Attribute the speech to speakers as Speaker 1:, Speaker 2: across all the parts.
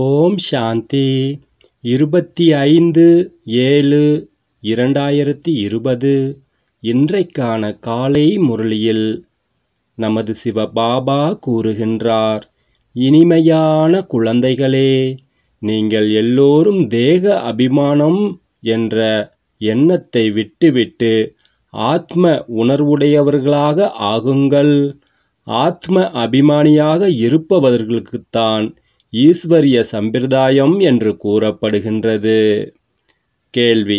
Speaker 1: ஓம் சாந்தி இருபத்தி ஐந்து ஏழு இரண்டாயிரத்தி இருபது இன்றைக்கான காலை முரளியில் நமது சிவபாபா கூறுகின்றார் இனிமையான குழந்தைகளே நீங்கள் எல்லோரும் தேக அபிமானம் என்ற எண்ணத்தை விட்டுவிட்டு ஆத்ம உணர்வுடையவர்களாக ஆகுங்கள் ஆத்ம அபிமானியாக இருப்பவர்களுக்குத்தான் ஈஸ்வரிய சம்பிரதாயம் என்று கூறப்படுகின்றது கேள்வி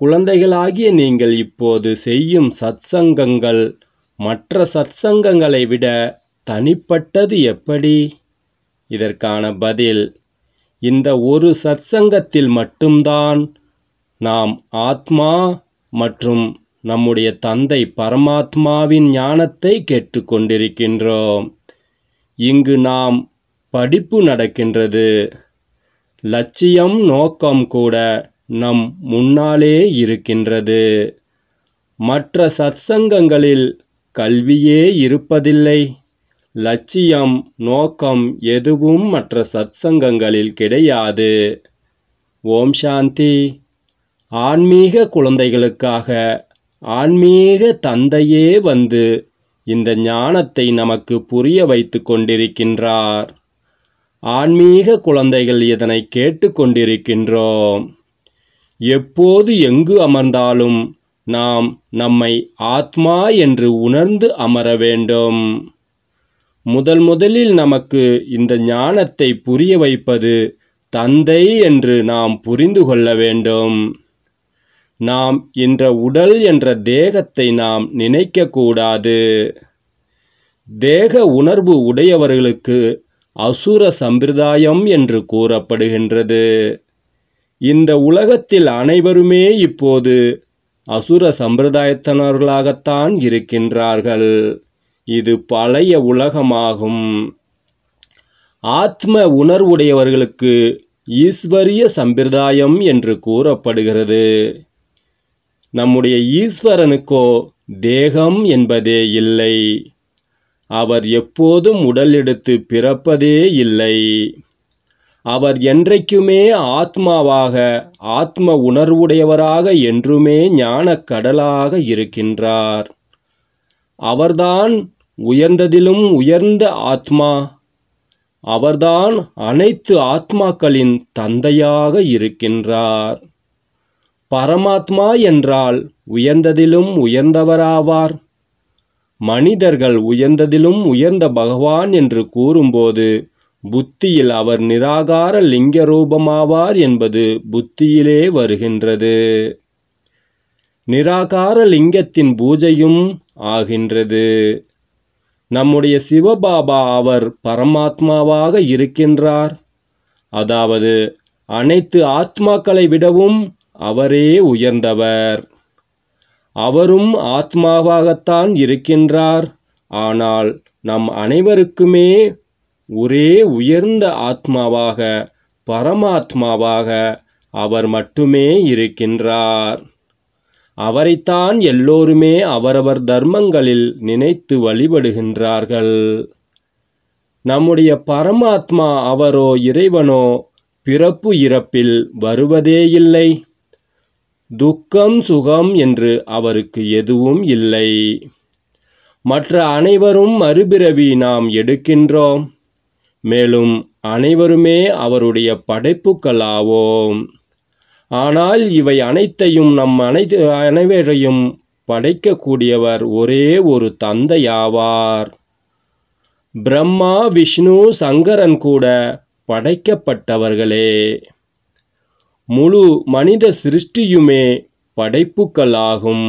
Speaker 1: குழந்தைகளாகிய நீங்கள் இப்போது செய்யும் சத்சங்கங்கள் மற்ற சத்சங்கங்களை விட தனிப்பட்டது எப்படி இதற்கான பதில் இந்த ஒரு சத்சங்கத்தில் மட்டும்தான் நாம் ஆத்மா மற்றும் நம்முடைய தந்தை பரமாத்மாவின் ஞானத்தை கேட்டுக்கொண்டிருக்கின்றோம் இங்கு நாம் படிப்பு நடக்கின்றது லட்சியம் நோக்கம் கூட நம் முன்னாலே இருக்கின்றது மற்ற சத்சங்கங்களில் கல்வியே இருப்பதில்லை லட்சியம் நோக்கம் எதுவும் மற்ற சத்சங்கங்களில் கிடையாது ஓம் சாந்தி ஆன்மீக குழந்தைகளுக்காக ஆன்மீக தந்தையே வந்து இந்த ஞானத்தை நமக்கு புரிய வைத்து கொண்டிருக்கின்றார் ஆன்மீக குழந்தைகள் இதனை கேட்டுக்கொண்டிருக்கின்றோம் எப்போது எங்கு அமர்ந்தாலும் நாம் நம்மை ஆத்மா என்று உணர்ந்து அமர வேண்டும் முதல் முதலில் நமக்கு இந்த ஞானத்தை புரிய வைப்பது தந்தை என்று நாம் புரிந்து கொள்ள வேண்டும் நாம் என்ற உடல் என்ற தேகத்தை நாம் நினைக்கக்கூடாது தேக உணர்வு உடையவர்களுக்கு அசுர சம்பிரதாயம் என்று கூறப்படுகின்றது இந்த உலகத்தில் அனைவருமே இப்போது அசுர சம்பிரதாயத்தினர்களாகத்தான் இருக்கின்றார்கள் இது பழைய உலகமாகும் ஆத்ம உணர்வுடையவர்களுக்கு ஈஸ்வரிய சம்பிரதாயம் என்று கூறப்படுகிறது நம்முடைய ஈஸ்வரனுக்கோ தேகம் என்பதே இல்லை அவர் எப்போதும் உடல் எடுத்து பிறப்பதே இல்லை அவர் என்றைக்குமே ஆத்மாவாக ஆத்ம உணர்வுடையவராக என்றுமே ஞான கடலாக இருக்கின்றார் அவர்தான் உயர்ந்ததிலும் உயர்ந்த ஆத்மா அவர்தான் அனைத்து ஆத்மாக்களின் தந்தையாக இருக்கின்றார் பரமாத்மா என்றால் உயர்ந்ததிலும் உயர்ந்தவராவார் மனிதர்கள் உயர்ந்ததிலும் உயர்ந்த பகவான் என்று கூறும்போது புத்தியில் அவர் நிராகார லிங்க ரூபமாவார் என்பது புத்தியிலே வருகின்றது நிராகார லிங்கத்தின் பூஜையும் ஆகின்றது நம்முடைய சிவபாபா அவர் பரமாத்மாவாக இருக்கின்றார் அதாவது அனைத்து ஆத்மாக்களை விடவும் அவரே உயர்ந்தவர் அவரும் ஆத்மாவாகத்தான் இருக்கின்றார் ஆனால் நம் அனைவருக்குமே ஒரே உயர்ந்த ஆத்மாவாக பரமாத்மாவாக அவர் மட்டுமே இருக்கின்றார் அவரைத்தான் எல்லோருமே அவரவர் தர்மங்களில் நினைத்து வழிபடுகின்றார்கள் நம்முடைய பரமாத்மா அவரோ இறைவனோ பிறப்பு இறப்பில் வருவதே இல்லை துக்கம் சுகம் என்று அவருக்கு எதுவும் இல்லை மற்ற அனைவரும் மறுபிறவி நாம் எடுக்கின்றோம் மேலும் அனைவருமே அவருடைய படைப்புக்களாவோம் ஆனால் இவை அனைத்தையும் நம் அனைத்து அனைவரையும் படைக்கக்கூடியவர் ஒரே ஒரு தந்தையாவார் பிரம்மா விஷ்ணு சங்கரன் கூட படைக்கப்பட்டவர்களே முழு மனித சிருஷ்டியுமே படைப்புக்களாகும்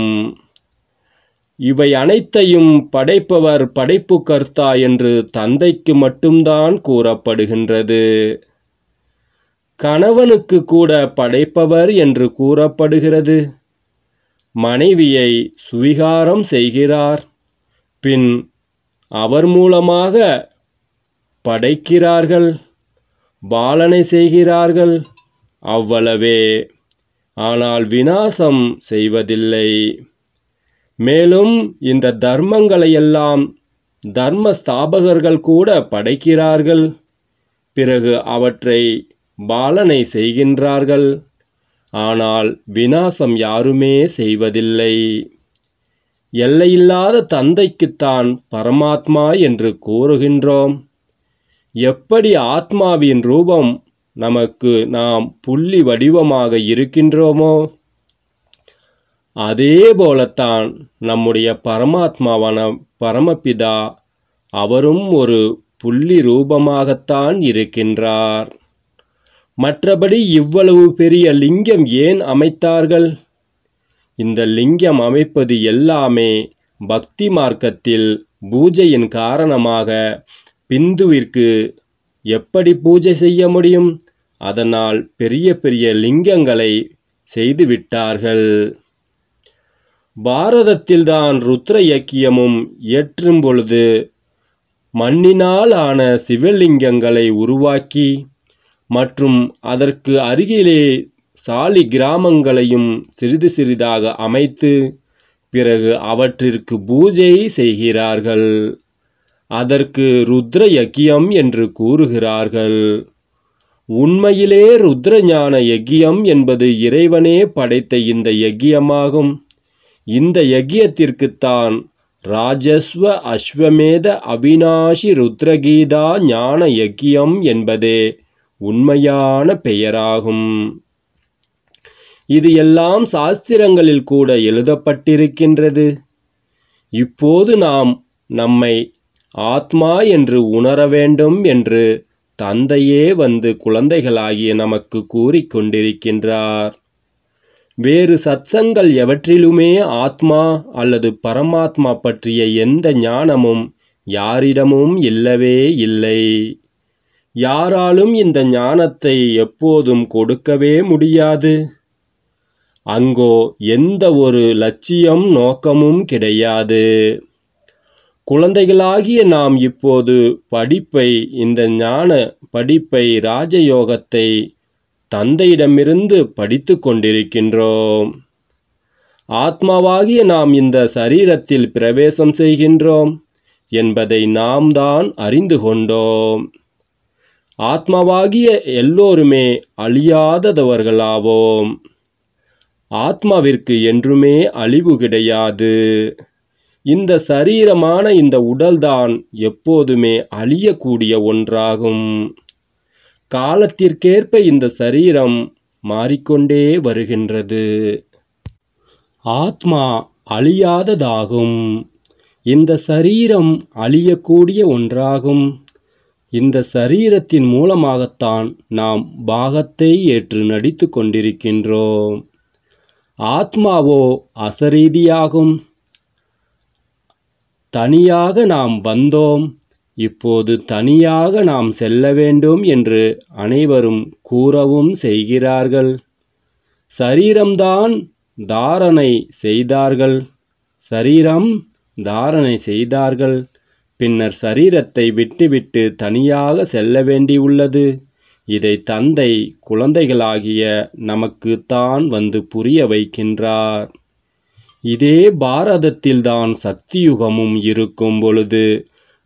Speaker 1: இவை அனைத்தையும் படைப்பவர் படைப்பு கர்த்தா என்று தந்தைக்கு மட்டும்தான் கூறப்படுகின்றது கணவனுக்கு கூட படைப்பவர் என்று கூறப்படுகிறது மனைவியை சுவிகாரம் செய்கிறார் பின் அவர் மூலமாக படைக்கிறார்கள் பாலனை செய்கிறார்கள் அவ்வளவே ஆனால் விநாசம் செய்வதில்லை மேலும் இந்த தர்மங்களையெல்லாம் தர்ம ஸ்தாபகர்கள் கூட படைக்கிறார்கள் பிறகு அவற்றை பாலனை செய்கின்றார்கள் ஆனால் விநாசம் யாருமே செய்வதில்லை எல்லையில்லாத தந்தைக்குத்தான் பரமாத்மா என்று கூறுகின்றோம் எப்படி ஆத்மாவின் ரூபம் நமக்கு நாம் புள்ளி வடிவமாக இருக்கின்றோமோ அதே போலத்தான் நம்முடைய பரமாத்மாவான பரமபிதா அவரும் ஒரு புள்ளி ரூபமாகத்தான் இருக்கின்றார் மற்றபடி இவ்வளவு பெரிய லிங்கம் ஏன் அமைத்தார்கள் இந்த லிங்கம் அமைப்பது எல்லாமே பக்தி மார்க்கத்தில் பூஜையின் காரணமாக பிந்துவிற்கு எப்படி பூஜை செய்ய முடியும் அதனால் பெரிய பெரிய லிங்கங்களை செய்துவிட்டார்கள் பாரதத்தில்தான் ருத்ர இயக்கியமும் இயற்றும் பொழுது மண்ணினால் ஆன சிவலிங்கங்களை உருவாக்கி மற்றும் அதற்கு அருகிலே சாலி கிராமங்களையும் சிறிது சிறிதாக அமைத்து பிறகு அவற்றிற்கு பூஜை செய்கிறார்கள் அதற்கு ருத்ர யக்கியம் என்று கூறுகிறார்கள் உண்மையிலே ருத்ரஞான யக்கியம் என்பது இறைவனே படைத்த இந்த யக்கியமாகும் இந்த யக்கியத்திற்குத்தான் ராஜஸ்வ அஸ்வமேத அவினாஷி ருத்ரகீதா ஞான யக்கியம் என்பதே உண்மையான பெயராகும் இது எல்லாம் சாஸ்திரங்களில் கூட எழுதப்பட்டிருக்கின்றது இப்போது நாம் நம்மை ஆத்மா என்று உணர வேண்டும் என்று தந்தையே வந்து குழந்தைகளாகிய நமக்கு கூறிக்கொண்டிருக்கின்றார் வேறு சத்சங்கள் எவற்றிலுமே ஆத்மா அல்லது பரமாத்மா பற்றிய எந்த ஞானமும் யாரிடமும் இல்லவே இல்லை யாராலும் இந்த ஞானத்தை எப்போதும் கொடுக்கவே முடியாது அங்கோ எந்த ஒரு லட்சியம் நோக்கமும் கிடையாது குழந்தைகளாகிய நாம் இப்போது படிப்பை இந்த ஞான படிப்பை ராஜயோகத்தை தந்தையிடமிருந்து படித்து கொண்டிருக்கின்றோம் ஆத்மாவாகிய நாம் இந்த சரீரத்தில் பிரவேசம் செய்கின்றோம் என்பதை நாம் தான் அறிந்து கொண்டோம் ஆத்மாவாகிய எல்லோருமே அழியாததவர்களாவோம் ஆத்மாவிற்கு என்றுமே அழிவு கிடையாது இந்த சரீரமான இந்த உடல்தான் எப்போதுமே அழியக்கூடிய ஒன்றாகும் காலத்திற்கேற்ப இந்த சரீரம் மாறிக்கொண்டே வருகின்றது ஆத்மா அழியாததாகும் இந்த சரீரம் அழியக்கூடிய ஒன்றாகும் இந்த சரீரத்தின் மூலமாகத்தான் நாம் பாகத்தை ஏற்று நடித்து கொண்டிருக்கின்றோம் ஆத்மாவோ அசரீதியாகும் தனியாக நாம் வந்தோம் இப்போது தனியாக நாம் செல்ல வேண்டும் என்று அனைவரும் கூறவும் செய்கிறார்கள் சரீரம்தான் தாரணை செய்தார்கள் சரீரம் தாரணை செய்தார்கள் பின்னர் சரீரத்தை விட்டுவிட்டு தனியாக செல்ல வேண்டியுள்ளது இதை தந்தை குழந்தைகளாகிய நமக்கு தான் வந்து புரிய வைக்கின்றார் இதே பாரதத்தில்தான் சக்தியுகமும் இருக்கும் பொழுது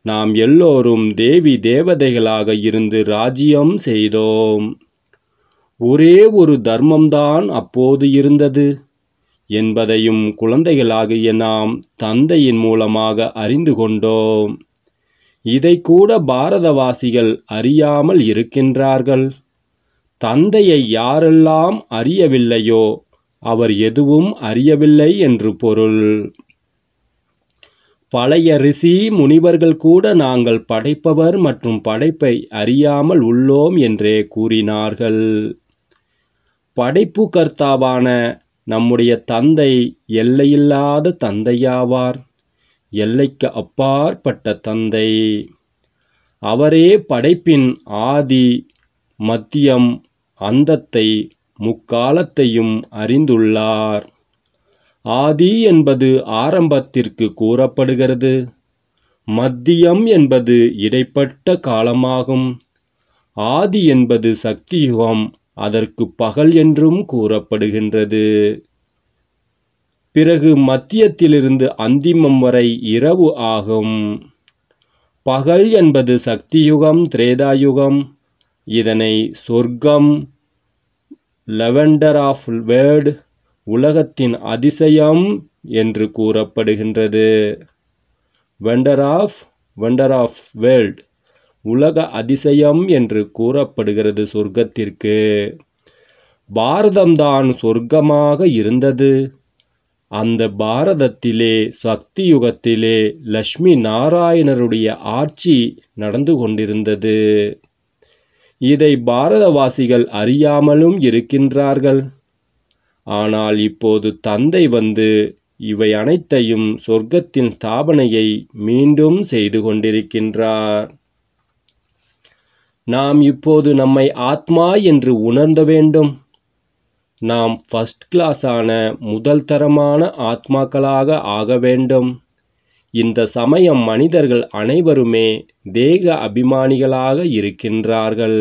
Speaker 1: நாம் எல்லோரும் தேவி தேவதைகளாக இருந்து ராஜ்யம் செய்தோம் ஒரே ஒரு தர்மம்தான் அப்போது இருந்தது என்பதையும் குழந்தைகளாகிய நாம் தந்தையின் மூலமாக அறிந்து கொண்டோம் இதை கூட பாரதவாசிகள் அறியாமல் இருக்கின்றார்கள் தந்தையை யாரெல்லாம் அறியவில்லையோ அவர் எதுவும் அறியவில்லை என்று பொருள் பழைய ரிஷி முனிவர்கள் கூட நாங்கள் படைப்பவர் மற்றும் படைப்பை அறியாமல் உள்ளோம் என்றே கூறினார்கள் படைப்பு கர்த்தாவான நம்முடைய தந்தை எல்லையில்லாத தந்தையாவார் எல்லைக்கு அப்பாற்பட்ட தந்தை அவரே படைப்பின் ஆதி மத்தியம் அந்தத்தை முக்காலத்தையும் அறிந்துள்ளார் ஆதி என்பது ஆரம்பத்திற்கு கூறப்படுகிறது மத்தியம் என்பது இடைப்பட்ட காலமாகும் ஆதி என்பது சக்தி யுகம் அதற்கு பகல் என்றும் கூறப்படுகின்றது பிறகு மத்தியத்திலிருந்து அந்திமம் வரை இரவு ஆகும் பகல் என்பது சக்தியுகம் திரேதாயுகம் இதனை சொர்க்கம் லெவெண்டர் ஆஃப் வேர்டு உலகத்தின் அதிசயம் என்று கூறப்படுகின்றது wonder of wonder of world உலக அதிசயம் என்று கூறப்படுகிறது சொர்க்கத்திற்கு பாரதம்தான் சொர்க்கமாக இருந்தது அந்த பாரதத்திலே சக்தி யுகத்திலே லக்ஷ்மி நாராயணருடைய ஆட்சி நடந்து கொண்டிருந்தது இதை பாரதவாசிகள் அறியாமலும் இருக்கின்றார்கள் ஆனால் இப்போது தந்தை வந்து இவை அனைத்தையும் சொர்க்கத்தின் ஸ்தாபனையை மீண்டும் செய்து கொண்டிருக்கின்றார் நாம் இப்போது நம்மை ஆத்மா என்று உணர்ந்த வேண்டும் நாம் ஃபஸ்ட் கிளாஸான முதல் தரமான ஆத்மாக்களாக ஆக வேண்டும் இந்த சமயம் மனிதர்கள் அனைவருமே தேக அபிமானிகளாக இருக்கின்றார்கள்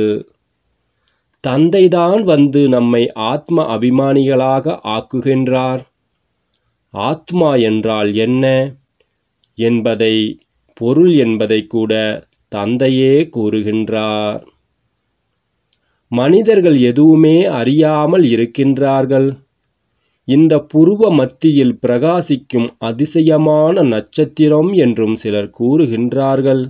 Speaker 1: தந்தைதான் வந்து நம்மை ஆத்ம அபிமானிகளாக ஆக்குகின்றார் ஆத்மா என்றால் என்ன என்பதை பொருள் என்பதை கூட தந்தையே கூறுகின்றார் மனிதர்கள் எதுவுமே அறியாமல் இருக்கின்றார்கள் இந்த புருவ மத்தியில் பிரகாசிக்கும் அதிசயமான நட்சத்திரம் என்றும் சிலர் கூறுகின்றார்கள்.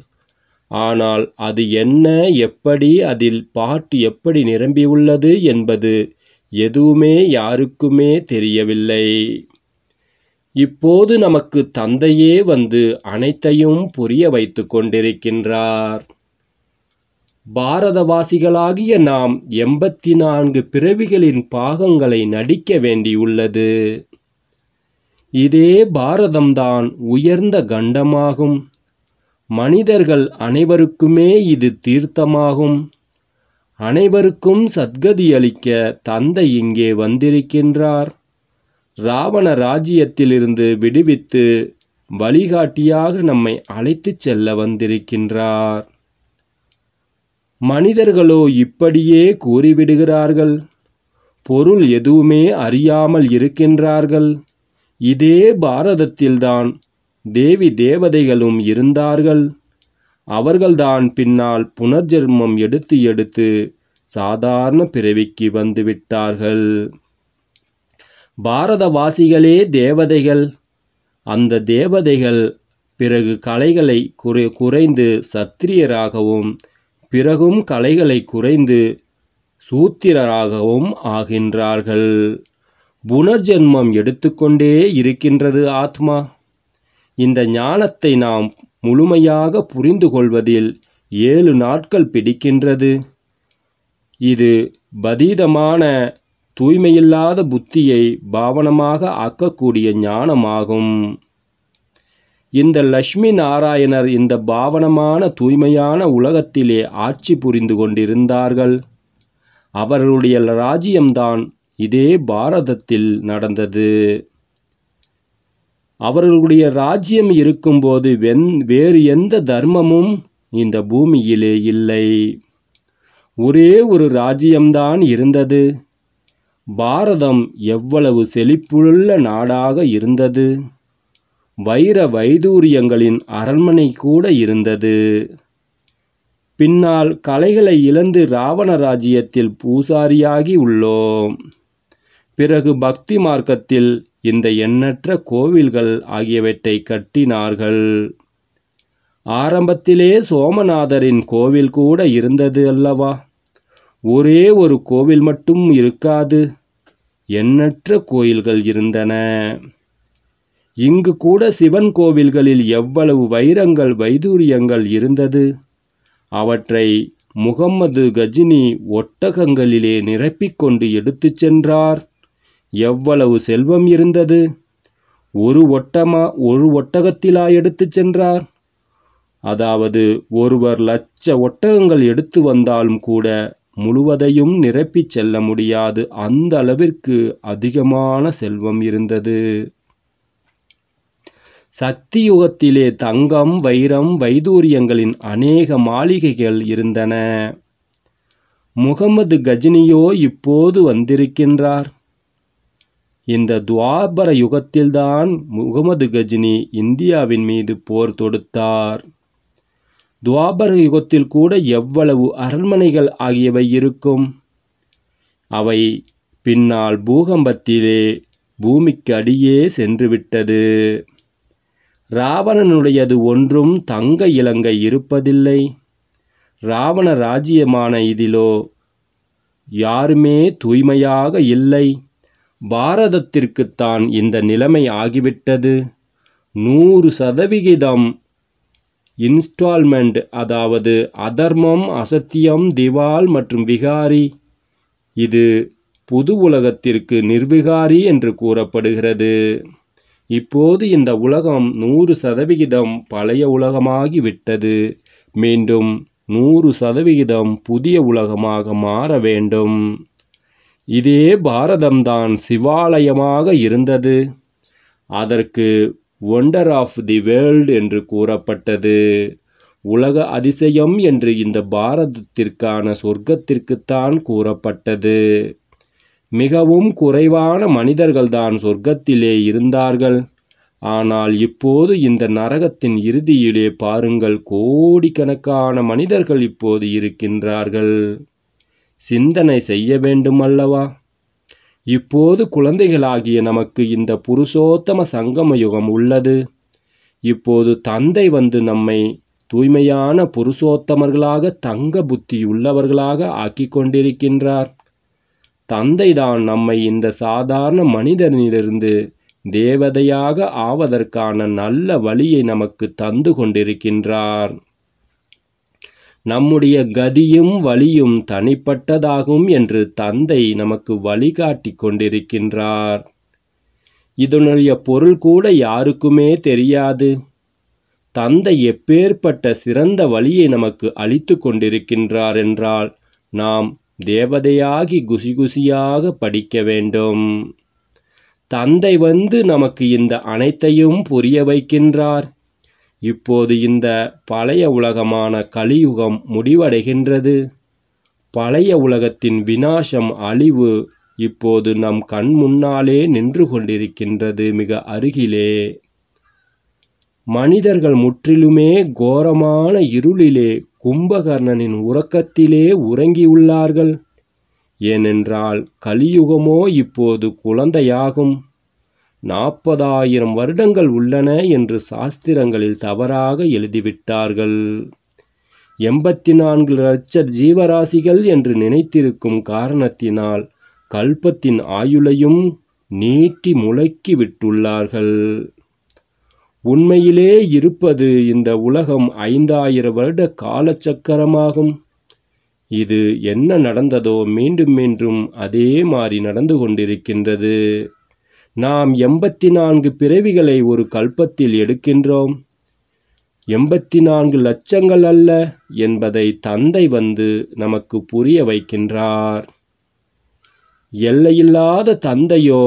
Speaker 1: ஆனால் அது என்ன எப்படி அதில் பாட்டு எப்படி நிரம்பியுள்ளது என்பது எதுவுமே யாருக்குமே தெரியவில்லை. இப்போது நமக்கு தந்தையே வந்து அனைத்தையும் புரிய வைத்துக் கொண்டிருக்கின்றார். பாரதவாசிகளாகிய நாம் எண்பத்தி நான்கு பிறவிகளின் பாகங்களை நடிக்க வேண்டியுள்ளது இதே பாரதம்தான் உயர்ந்த கண்டமாகும் மனிதர்கள் அனைவருக்குமே இது தீர்த்தமாகும் அனைவருக்கும் சத்கதி அளிக்க தந்தை இங்கே வந்திருக்கின்றார் இராவண ராஜ்யத்திலிருந்து விடுவித்து வழிகாட்டியாக நம்மை அழைத்துச் செல்ல வந்திருக்கின்றார் மனிதர்களோ இப்படியே கூறிவிடுகிறார்கள் பொருள் எதுவுமே அறியாமல் இருக்கின்றார்கள் இதே பாரதத்தில்தான் தேவி தேவதைகளும் இருந்தார்கள் அவர்கள்தான் பின்னால் புனர்ஜென்மம் எடுத்து எடுத்து சாதாரண பிறவிக்கு வந்துவிட்டார்கள் பாரதவாசிகளே தேவதைகள் அந்த தேவதைகள் பிறகு கலைகளை குறை குறைந்து சத்திரியராகவும் பிறகும் கலைகளை குறைந்து சூத்திரராகவும் ஆகின்றார்கள் புனர்ஜென்மம் எடுத்துக்கொண்டே இருக்கின்றது ஆத்மா இந்த ஞானத்தை நாம் முழுமையாக புரிந்து கொள்வதில் ஏழு நாட்கள் பிடிக்கின்றது இது பதீதமான தூய்மையில்லாத புத்தியை பாவனமாக ஆக்கக்கூடிய ஞானமாகும் இந்த லக்ஷ்மி நாராயணர் இந்த பாவனமான தூய்மையான உலகத்திலே ஆட்சி புரிந்து கொண்டிருந்தார்கள் அவர்களுடைய ராஜ்யம்தான் இதே பாரதத்தில் நடந்தது அவர்களுடைய ராஜ்யம் இருக்கும்போது வென் வேறு எந்த தர்மமும் இந்த பூமியிலே இல்லை ஒரே ஒரு ராஜ்யம்தான் இருந்தது பாரதம் எவ்வளவு செழிப்புள்ள நாடாக இருந்தது வைர வைதூரியங்களின் அரண்மனை கூட இருந்தது பின்னால் கலைகளை இழந்து ராவண ராஜ்யத்தில் பூசாரியாகி உள்ளோம் பிறகு பக்தி மார்க்கத்தில் இந்த எண்ணற்ற கோவில்கள் ஆகியவற்றை கட்டினார்கள் ஆரம்பத்திலே சோமநாதரின் கோவில் கூட இருந்தது அல்லவா ஒரே ஒரு கோவில் மட்டும் இருக்காது எண்ணற்ற கோயில்கள் இருந்தன இங்கு கூட சிவன் கோவில்களில் எவ்வளவு வைரங்கள் வைதூரியங்கள் இருந்தது அவற்றை முகம்மது கஜினி ஒட்டகங்களிலே நிரப்பிக்கொண்டு எடுத்துச் சென்றார் எவ்வளவு செல்வம் இருந்தது ஒரு ஒட்டமா ஒரு ஒட்டகத்திலா எடுத்துச் சென்றார் அதாவது ஒருவர் லட்ச ஒட்டகங்கள் எடுத்து வந்தாலும் கூட முழுவதையும் நிரப்பிச் செல்ல முடியாது அந்த அளவிற்கு அதிகமான செல்வம் இருந்தது சக்தி யுகத்திலே தங்கம் வைரம் வைதூரியங்களின் அநேக மாளிகைகள் இருந்தன முகமது கஜினியோ இப்போது வந்திருக்கின்றார் இந்த துவாபர யுகத்தில்தான் முகமது கஜினி இந்தியாவின் மீது போர் தொடுத்தார் துவாபர யுகத்தில் கூட எவ்வளவு அரண்மனைகள் ஆகியவை இருக்கும் அவை பின்னால் பூகம்பத்திலே பூமிக்கு அடியே சென்றுவிட்டது ராவணனுடையது ஒன்றும் தங்க இலங்கை இருப்பதில்லை ராவண ராஜ்யமான இதிலோ யாருமே தூய்மையாக இல்லை பாரதத்திற்குத்தான் இந்த நிலைமை ஆகிவிட்டது நூறு சதவிகிதம் இன்ஸ்டால்மெண்ட் அதாவது அதர்மம் அசத்தியம் திவால் மற்றும் விகாரி இது புது உலகத்திற்கு நிர்விகாரி என்று கூறப்படுகிறது இப்போது இந்த உலகம் நூறு சதவிகிதம் பழைய உலகமாகி விட்டது மீண்டும் நூறு சதவிகிதம் புதிய உலகமாக மாற வேண்டும் இதே பாரதம்தான் சிவாலயமாக இருந்தது அதற்கு ஒண்டர் ஆஃப் தி வேர்ல்டு என்று கூறப்பட்டது உலக அதிசயம் என்று இந்த பாரதத்திற்கான சொர்க்கத்திற்குத்தான் கூறப்பட்டது மிகவும் குறைவான மனிதர்கள்தான் சொர்க்கத்திலே இருந்தார்கள் ஆனால் இப்போது இந்த நரகத்தின் இறுதியிலே பாருங்கள் கோடிக்கணக்கான மனிதர்கள் இப்போது இருக்கின்றார்கள் சிந்தனை செய்ய வேண்டும் அல்லவா இப்போது குழந்தைகளாகிய நமக்கு இந்த புருஷோத்தம சங்கம யுகம் உள்ளது இப்போது தந்தை வந்து நம்மை தூய்மையான புருஷோத்தமர்களாக தங்க புத்தி உள்ளவர்களாக ஆக்கிக் கொண்டிருக்கின்றார் தந்தைதான் நம்மை இந்த சாதாரண மனிதனிலிருந்து தேவதையாக ஆவதற்கான நல்ல வழியை நமக்கு தந்து கொண்டிருக்கின்றார் நம்முடைய கதியும் வழியும் தனிப்பட்டதாகும் என்று தந்தை நமக்கு வழிகாட்டி கொண்டிருக்கின்றார் இதனுடைய பொருள் கூட யாருக்குமே தெரியாது தந்தை எப்பேற்பட்ட சிறந்த வழியை நமக்கு அளித்து கொண்டிருக்கின்றார் என்றால் நாம் தேவதையாகி குசி குசியாக படிக்க வேண்டும் தந்தை வந்து நமக்கு இந்த அனைத்தையும் புரிய வைக்கின்றார் இப்போது இந்த பழைய உலகமான கலியுகம் முடிவடைகின்றது பழைய உலகத்தின் வினாசம் அழிவு இப்போது நம் கண் முன்னாலே நின்று கொண்டிருக்கின்றது மிக அருகிலே மனிதர்கள் முற்றிலுமே கோரமான இருளிலே கும்பகர்ணனின் உறக்கத்திலே உறங்கியுள்ளார்கள் ஏனென்றால் கலியுகமோ இப்போது குழந்தையாகும் நாற்பதாயிரம் வருடங்கள் உள்ளன என்று சாஸ்திரங்களில் தவறாக எழுதிவிட்டார்கள் எண்பத்தி நான்கு லட்ச ஜீவராசிகள் என்று நினைத்திருக்கும் காரணத்தினால் கல்பத்தின் ஆயுளையும் நீட்டி முழக்கி விட்டுள்ளார்கள் உண்மையிலே இருப்பது இந்த உலகம் ஐந்தாயிர வருட காலச்சக்கரமாகும் இது என்ன நடந்ததோ மீண்டும் மீண்டும் அதே மாறி நடந்து கொண்டிருக்கின்றது நாம் எண்பத்தி நான்கு பிறவிகளை ஒரு கல்பத்தில் எடுக்கின்றோம் எண்பத்தி நான்கு லட்சங்கள் அல்ல என்பதை தந்தை வந்து நமக்கு புரிய வைக்கின்றார் எல்லையில்லாத தந்தையோ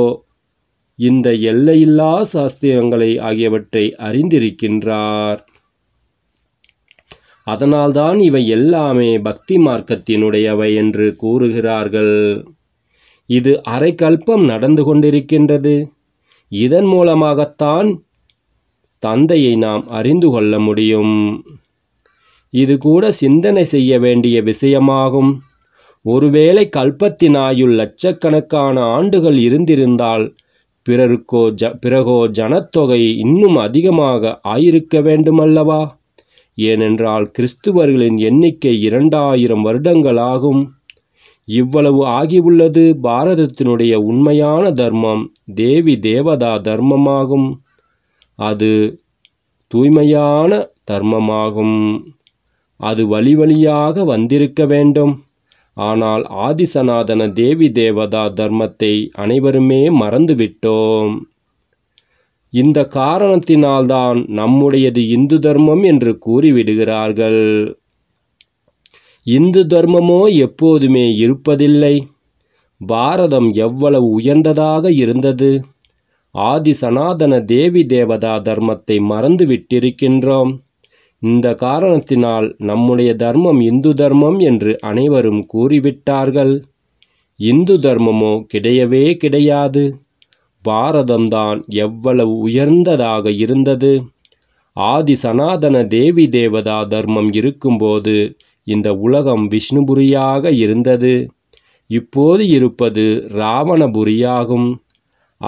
Speaker 1: இந்த எல்லையில்லா சாஸ்திரங்களை ஆகியவற்றை அறிந்திருக்கின்றார் அதனால்தான் இவை எல்லாமே பக்தி மார்க்கத்தினுடையவை என்று கூறுகிறார்கள் இது அரைக்கல்பம் நடந்து கொண்டிருக்கின்றது இதன் மூலமாகத்தான் தந்தையை நாம் அறிந்து கொள்ள முடியும் இது கூட சிந்தனை செய்ய வேண்டிய விஷயமாகும் ஒருவேளை கல்பத்தினாயுள் லட்சக்கணக்கான ஆண்டுகள் இருந்திருந்தால் பிறருக்கோ ஜ பிறகோ ஜனத்தொகை இன்னும் அதிகமாக ஆயிருக்க வேண்டுமல்லவா ஏனென்றால் கிறிஸ்துவர்களின் எண்ணிக்கை இரண்டாயிரம் வருடங்களாகும் இவ்வளவு ஆகியுள்ளது பாரதத்தினுடைய உண்மையான தர்மம் தேவி தேவதா தர்மமாகும் அது தூய்மையான தர்மமாகும் அது வழி வழியாக வந்திருக்க வேண்டும் ஆனால் ஆதிசநாதன தேவி தேவதா தர்மத்தை அனைவருமே மறந்துவிட்டோம் இந்த காரணத்தினால்தான் நம்முடையது இந்து தர்மம் என்று கூறிவிடுகிறார்கள் இந்து தர்மமோ எப்போதுமே இருப்பதில்லை பாரதம் எவ்வளவு உயர்ந்ததாக இருந்தது ஆதி சனாதன தேவி தேவதா தர்மத்தை மறந்து விட்டிருக்கின்றோம் இந்த காரணத்தினால் நம்முடைய தர்மம் இந்து தர்மம் என்று அனைவரும் கூறிவிட்டார்கள் இந்து தர்மமோ கிடையவே கிடையாது பாரதம்தான் எவ்வளவு உயர்ந்ததாக இருந்தது ஆதி சனாதன தேவி தேவதா தர்மம் இருக்கும்போது இந்த உலகம் விஷ்ணுபுரியாக இருந்தது இப்போது இருப்பது ராவணபுரியாகும்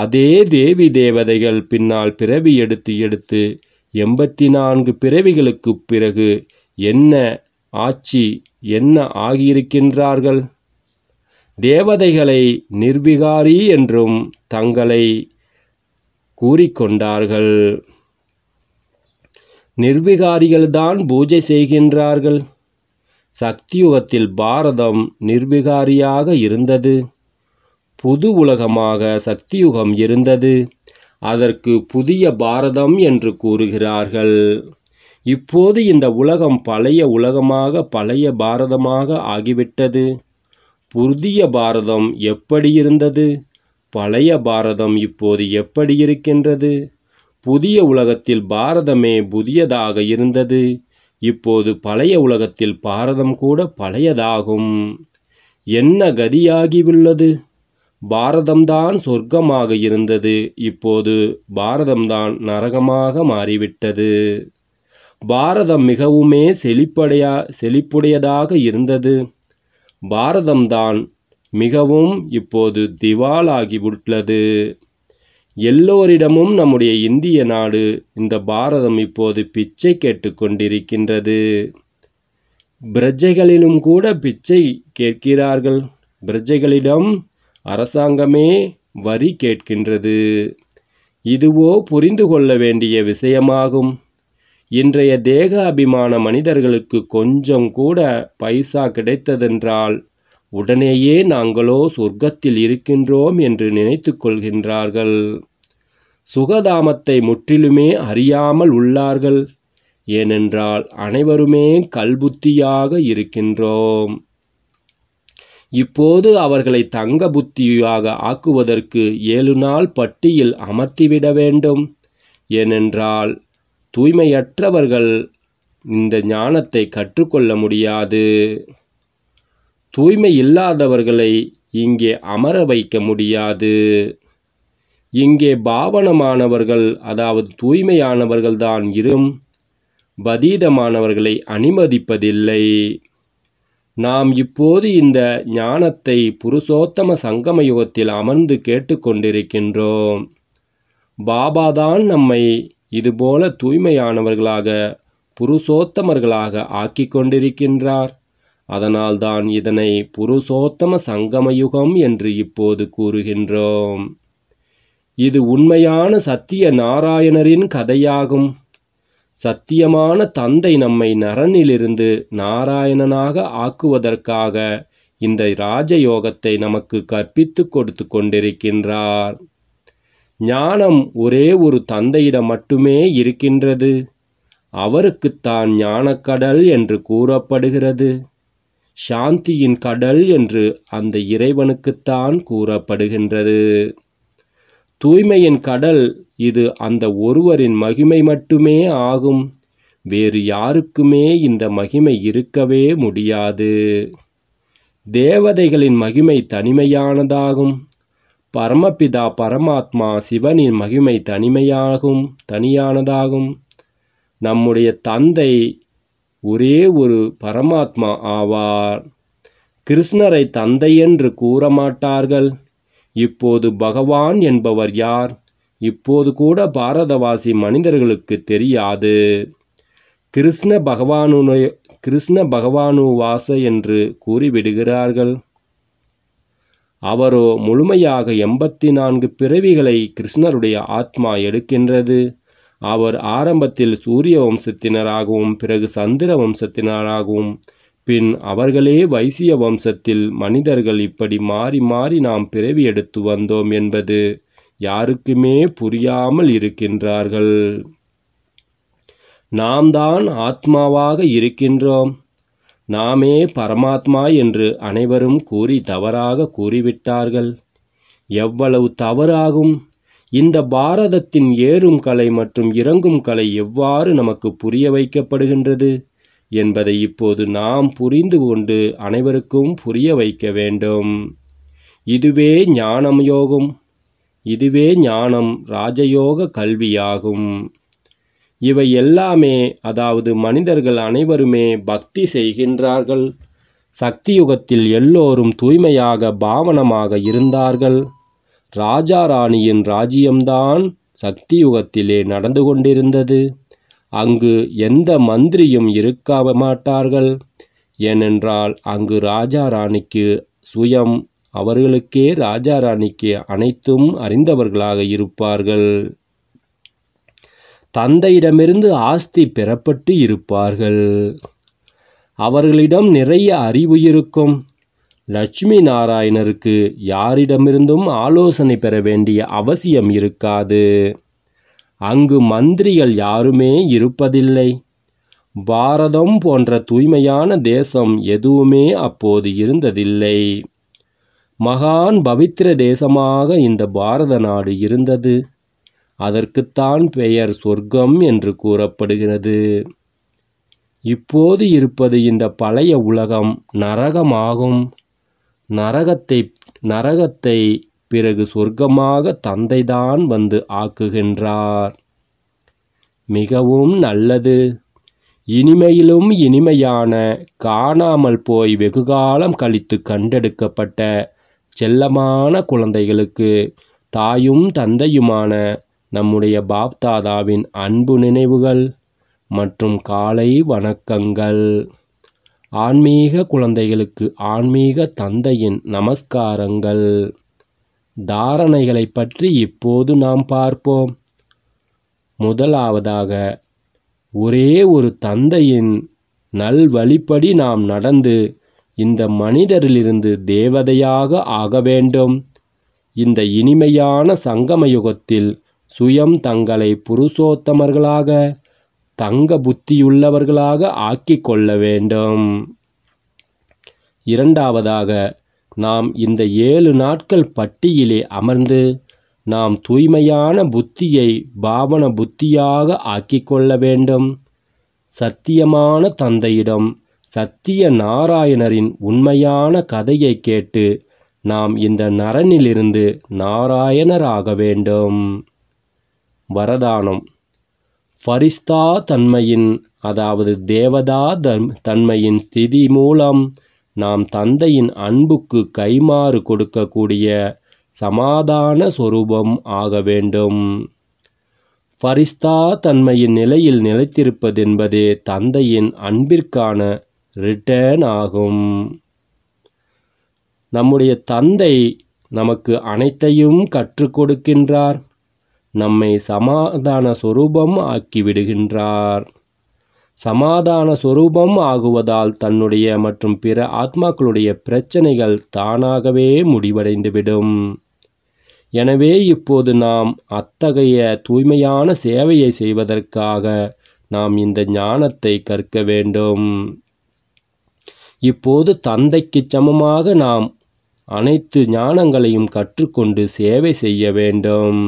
Speaker 1: அதே தேவி தேவதைகள் பின்னால் பிறவி எடுத்து எடுத்து எண்பத்தி நான்கு பிறவிகளுக்கு பிறகு என்ன ஆட்சி என்ன ஆகியிருக்கின்றார்கள் தேவதைகளை நிர்விகாரி என்றும் தங்களை கூறிக்கொண்டார்கள் நிர்விகாரிகள்தான் பூஜை செய்கின்றார்கள் சக்தியுகத்தில் பாரதம் நிர்விகாரியாக இருந்தது புது உலகமாக சக்தியுகம் இருந்தது அதற்கு புதிய பாரதம் என்று கூறுகிறார்கள் இப்போது இந்த உலகம் பழைய உலகமாக பழைய பாரதமாக ஆகிவிட்டது புதிய பாரதம் எப்படி இருந்தது பழைய பாரதம் இப்போது எப்படி இருக்கின்றது புதிய உலகத்தில் பாரதமே புதியதாக இருந்தது இப்போது பழைய உலகத்தில் பாரதம் கூட பழையதாகும் என்ன கதியாகியுள்ளது பாரதம்தான் சொர்க்கமாக இருந்தது இப்போது பாரதம்தான் நரகமாக மாறிவிட்டது பாரதம் மிகவுமே செழிப்படையா செழிப்புடையதாக இருந்தது பாரதம்தான் மிகவும் இப்போது திவாலாகி உள்ளது எல்லோரிடமும் நம்முடைய இந்திய நாடு இந்த பாரதம் இப்போது பிச்சை கேட்டுக்கொண்டிருக்கின்றது பிரஜைகளிலும் கூட பிச்சை கேட்கிறார்கள் பிரஜைகளிடம் அரசாங்கமே வரி கேட்கின்றது இதுவோ புரிந்து கொள்ள வேண்டிய விஷயமாகும் இன்றைய தேக அபிமான மனிதர்களுக்கு கொஞ்சம் கூட பைசா கிடைத்ததென்றால் உடனேயே நாங்களோ சொர்க்கத்தில் இருக்கின்றோம் என்று நினைத்து கொள்கின்றார்கள் சுகதாமத்தை முற்றிலுமே அறியாமல் உள்ளார்கள் ஏனென்றால் அனைவருமே கல்புத்தியாக இருக்கின்றோம் இப்போது அவர்களை தங்க புத்தியாக ஆக்குவதற்கு ஏழு நாள் பட்டியில் அமர்த்திவிட வேண்டும் ஏனென்றால் தூய்மையற்றவர்கள் இந்த ஞானத்தை கற்றுக்கொள்ள முடியாது தூய்மை இல்லாதவர்களை இங்கே அமர வைக்க முடியாது இங்கே பாவனமானவர்கள் அதாவது தூய்மையானவர்கள்தான் இரும் பதீதமானவர்களை அனுமதிப்பதில்லை நாம் இப்போது இந்த ஞானத்தை புருஷோத்தம சங்கம யுகத்தில் அமர்ந்து கேட்டுக்கொண்டிருக்கின்றோம் பாபாதான் நம்மை இதுபோல தூய்மையானவர்களாக புருஷோத்தமர்களாக ஆக்கி கொண்டிருக்கின்றார் அதனால்தான் இதனை புருஷோத்தம சங்கமயுகம் என்று இப்போது கூறுகின்றோம் இது உண்மையான சத்திய நாராயணரின் கதையாகும் சத்தியமான தந்தை நம்மை நரனிலிருந்து நாராயணனாக ஆக்குவதற்காக இந்த ராஜயோகத்தை நமக்கு கற்பித்து கொடுத்து கொண்டிருக்கின்றார் ஞானம் ஒரே ஒரு தந்தையிடம் மட்டுமே இருக்கின்றது அவருக்குத்தான் ஞானக்கடல் என்று கூறப்படுகிறது சாந்தியின் கடல் என்று அந்த இறைவனுக்குத்தான் கூறப்படுகின்றது தூய்மையின் கடல் இது அந்த ஒருவரின் மகிமை மட்டுமே ஆகும் வேறு யாருக்குமே இந்த மகிமை இருக்கவே முடியாது தேவதைகளின் மகிமை தனிமையானதாகும் பரமபிதா பரமாத்மா சிவனின் மகிமை தனிமையாகும் தனியானதாகும் நம்முடைய தந்தை ஒரே ஒரு பரமாத்மா ஆவார் கிருஷ்ணரை தந்தை என்று கூறமாட்டார்கள் இப்போது பகவான் என்பவர் யார் இப்போது கூட பாரதவாசி மனிதர்களுக்கு தெரியாது கிருஷ்ண பகவானு கிருஷ்ண பகவானுவாச என்று கூறிவிடுகிறார்கள் அவரோ முழுமையாக எண்பத்தி நான்கு பிறவிகளை கிருஷ்ணருடைய ஆத்மா எடுக்கின்றது அவர் ஆரம்பத்தில் சூரிய வம்சத்தினராகவும் பிறகு சந்திர வம்சத்தினராகவும் பின் அவர்களே வைசிய வம்சத்தில் மனிதர்கள் இப்படி மாறி மாறி நாம் பிறவி எடுத்து வந்தோம் என்பது யாருக்குமே புரியாமல் இருக்கின்றார்கள் நாம் தான் ஆத்மாவாக இருக்கின்றோம் நாமே பரமாத்மா என்று அனைவரும் கூறி தவறாக கூறிவிட்டார்கள் எவ்வளவு தவறாகும் இந்த பாரதத்தின் ஏறும் கலை மற்றும் இறங்கும் கலை எவ்வாறு நமக்கு புரிய வைக்கப்படுகின்றது என்பதை இப்போது நாம் புரிந்து கொண்டு அனைவருக்கும் புரிய வைக்க வேண்டும் இதுவே ஞானம் யோகம் இதுவே ஞானம் ராஜயோக கல்வியாகும் இவை எல்லாமே அதாவது மனிதர்கள் அனைவருமே பக்தி செய்கின்றார்கள் சக்தி யுகத்தில் எல்லோரும் தூய்மையாக பாவனமாக இருந்தார்கள் ராஜா ராணியின் ராஜ்யம்தான் சக்தி யுகத்திலே நடந்து கொண்டிருந்தது அங்கு எந்த மந்திரியும் இருக்க மாட்டார்கள் ஏனென்றால் அங்கு ராஜா ராணிக்கு சுயம் அவர்களுக்கே ராஜா ராணிக்கு அனைத்தும் அறிந்தவர்களாக இருப்பார்கள் தந்தையிடமிருந்து ஆஸ்தி பெறப்பட்டு இருப்பார்கள் அவர்களிடம் நிறைய அறிவு இருக்கும் லட்சுமி நாராயணருக்கு யாரிடமிருந்தும் ஆலோசனை பெற வேண்டிய அவசியம் இருக்காது அங்கு மந்திரிகள் யாருமே இருப்பதில்லை பாரதம் போன்ற தூய்மையான தேசம் எதுவுமே அப்போது இருந்ததில்லை மகான் பவித்திர தேசமாக இந்த பாரத நாடு இருந்தது அதற்குத்தான் பெயர் சொர்க்கம் என்று கூறப்படுகிறது இப்போது இருப்பது இந்த பழைய உலகம் நரகமாகும் நரகத்தை நரகத்தை பிறகு சொர்க்கமாக தந்தைதான் வந்து ஆக்குகின்றார் மிகவும் நல்லது இனிமையிலும் இனிமையான காணாமல் போய் வெகுகாலம் கழித்து கண்டெடுக்கப்பட்ட செல்லமான குழந்தைகளுக்கு தாயும் தந்தையுமான நம்முடைய பாப்தாதாவின் அன்பு நினைவுகள் மற்றும் காலை வணக்கங்கள் ஆன்மீக குழந்தைகளுக்கு ஆன்மீக தந்தையின் நமஸ்காரங்கள் தாரணைகளை பற்றி இப்போது நாம் பார்ப்போம் முதலாவதாக ஒரே ஒரு தந்தையின் நல்வழிப்படி நாம் நடந்து இந்த மனிதரிலிருந்து தேவதையாக ஆக வேண்டும் இந்த இனிமையான சங்கம யுகத்தில் சுயம் தங்களை புருஷோத்தமர்களாக தங்க புத்தியுள்ளவர்களாக ஆக்கி கொள்ள வேண்டும் இரண்டாவதாக நாம் இந்த ஏழு நாட்கள் பட்டியலே அமர்ந்து நாம் தூய்மையான புத்தியை பாவன புத்தியாக கொள்ள வேண்டும் சத்தியமான தந்தையிடம் சத்திய நாராயணரின் உண்மையான கதையை கேட்டு நாம் இந்த நரனிலிருந்து நாராயணராக வேண்டும் வரதானம் ஃபரிஸ்தா தன்மையின் அதாவது தேவதா தன்மையின் ஸ்திதி மூலம் நாம் தந்தையின் அன்புக்கு கைமாறு கொடுக்கக்கூடிய சமாதான சொரூபம் ஆக வேண்டும் ஃபரிஸ்தா தன்மையின் நிலையில் நிலைத்திருப்பதென்பதே தந்தையின் அன்பிற்கான ரிட்டர்ன் ஆகும் நம்முடைய தந்தை நமக்கு அனைத்தையும் கற்றுக் கொடுக்கின்றார் நம்மை சமாதான சொரூபம் ஆக்கிவிடுகின்றார் சமாதான சொரூபம் ஆகுவதால் தன்னுடைய மற்றும் பிற ஆத்மாக்களுடைய பிரச்சனைகள் தானாகவே முடிவடைந்துவிடும் எனவே இப்போது நாம் அத்தகைய தூய்மையான சேவையை செய்வதற்காக நாம் இந்த ஞானத்தை கற்க வேண்டும் இப்போது தந்தைக்கு சமமாக நாம் அனைத்து ஞானங்களையும் கற்றுக்கொண்டு சேவை செய்ய வேண்டும்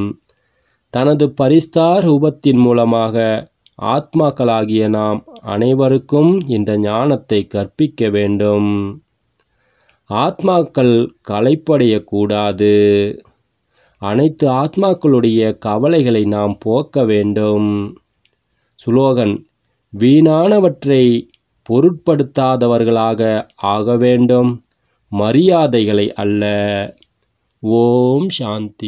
Speaker 1: தனது பரிஸ்தார் ரூபத்தின் மூலமாக ஆத்மாக்களாகிய நாம் அனைவருக்கும் இந்த ஞானத்தை கற்பிக்க வேண்டும் ஆத்மாக்கள் களைப்படையக்கூடாது அனைத்து ஆத்மாக்களுடைய கவலைகளை நாம் போக்க வேண்டும் சுலோகன் வீணானவற்றை பொருட்படுத்தாதவர்களாக ஆக வேண்டும் மரியாதைகளை அல்ல ஓம் சாந்தி